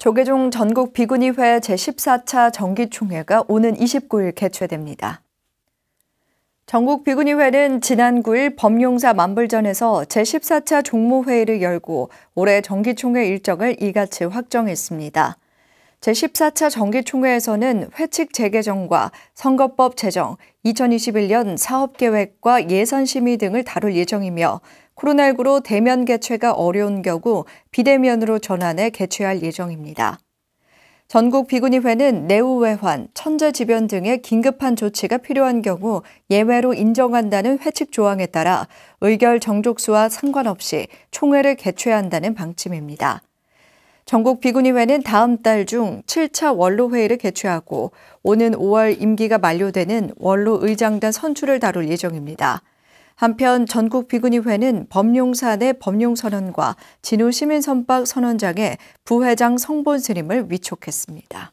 조계종 전국 비구니회 제14차 정기총회가 오는 29일 개최됩니다. 전국 비구니회는 지난 9일 범용사 만불전에서 제14차 종무회의를 열고 올해 정기총회 일정을 이같이 확정했습니다. 제14차 정기총회에서는 회칙 재개정과 선거법 제정, 2021년 사업계획과 예산심의 등을 다룰 예정이며 코로나19로 대면 개최가 어려운 경우 비대면으로 전환해 개최할 예정입니다. 전국 비구니회는 내후외환, 천재지변 등의 긴급한 조치가 필요한 경우 예외로 인정한다는 회칙 조항에 따라 의결 정족수와 상관없이 총회를 개최한다는 방침입니다. 전국 비군의회는 다음 달 중 7차 원로 회의를 개최하고 오는 5월 임기가 만료되는 원로 의장단 선출을 다룰 예정입니다. 한편 전국 비군의회는 법룡산의 법룡선언과 진호 시민선박 선언장의 부회장 성본 스님을 위촉했습니다.